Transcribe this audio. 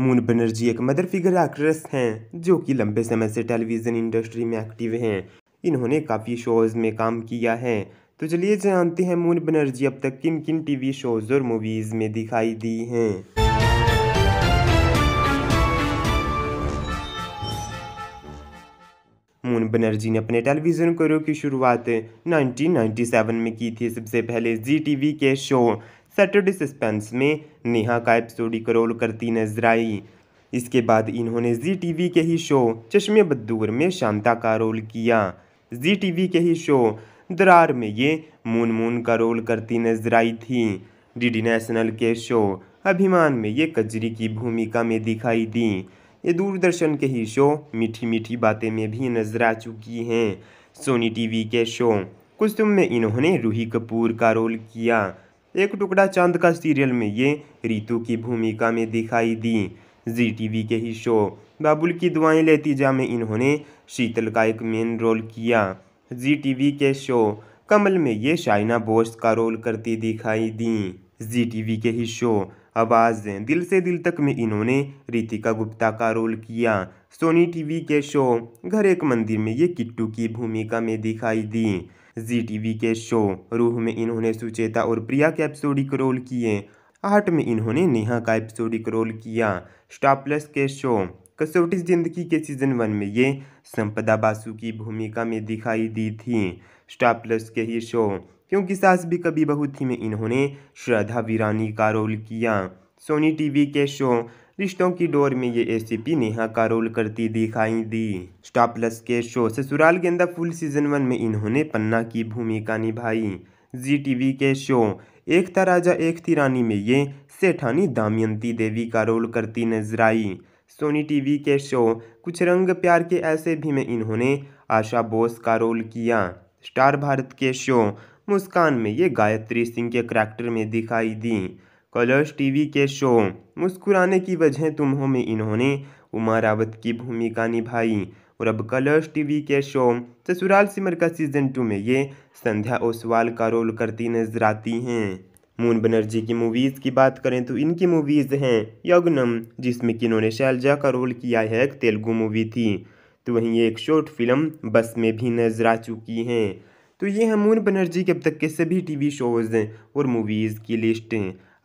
moon Banerjee एक mother figure actress हैं जो कि लंबे समय से टेलीविज़न इंडस्ट्री में एक्टिव हैं इन्होंने काफ़ी शोज़ में काम किया है तो चलिए जानते हैं मून बनर्जी अब तक किन किन टीवी शोज़ और मूवीज़ में दिखाई दी हैं मून बनर्जी ने अपने टेलीविज़न करियर की शुरुआत 1997 में की थी सबसे पहले जी टीवी के शो सैटरडे सस्पेंस में नेहा का एपिसोडिक रोल करती नजर आई इसके बाद इन्होंने जी टीवी के ही शो चश्मे बद्दूर में शांता का रोल किया जी टीवी के ही शो दरार में ये मून मून का रोल करती नजर आई थी डीडी नेशनल के शो अभिमान में ये कजरी की भूमिका में दिखाई दी ये दूरदर्शन के ही शो मीठी मीठी बातें में भी नजर आ चुकी हैं सोनी टीवी के शो कुछ में इन्होंने रूही कपूर का रोल किया एक टुकड़ा चांद का सीरियल में ये रितु की भूमिका में दिखाई दी जी टी के ही शो बाबुल की दुआएं लेतीजा में इन्होंने शीतल का एक मेन रोल किया जी टी के शो कमल में ये शाइना बोस का रोल करती दिखाई दी जी टी के ही शो आवाज़ें दिल से दिल तक में इन्होंने रितिका गुप्ता का रोल किया सोनी टीवी के शो घर एक मंदिर में ये किट्टू की भूमिका में दिखाई दी जी टीवी के शो रूह में इन्होंने सुचेता और प्रिया के एपिसोडिक रोल किए आठ में इन्होंने नेहा का एपिसोडिक रोल किया स्टार प्लस के शो कसौटी जिंदगी के सीजन वन में ये संपदा बासु की भूमिका में दिखाई दी थी स्टार प्लस के ही शो क्योंकि सास भी कभी बहुत थी में इन्होंने श्रद्धा वीरानी का रोल किया सोनी टीवी के शो रिश्तों की डोर में ये एसीपी नेहा का रोल करती दिखाई दी स्टॉप प्लस के show Sasural Genda full season one में इन्होंने पन्ना की भूमिका निभाई जी टीवी के शो एक था राजा एक थी रानी में ये सेठानी दामयंती देवी का रोल करती नजर आई सोनी टीवी के शो कुछ रंग प्यार के ऐसे भी में इन्होंने आशा बोस का रोल किया स्टार भारत के शो मुस्कान में ये गायत्री सिंह के करैक्टर में दिखाई दी कलर्स टीवी के शो मुस्कुराने की वजह तुम हो में इन्होंने उमा रावत की भूमिका निभाई और अब कलर्स टीवी के शो ससुराल सिमर का सीजन टू में ये संध्या ओसवाल का रोल करती नजर आती हैं मून बनर्जी की मूवीज़ की बात करें तो इनकी मूवीज़ हैं यगनम जिसमें कि इन्होंने शैलजा का रोल किया है एक तेलुगु मूवी थी तो वहीं एक शॉर्ट फिल्म बस में भी नजर आ चुकी हैं तो ये हैं मून बनर्जी के अब तक के सभी टीवी शोज़ और मूवीज़ की लिस्ट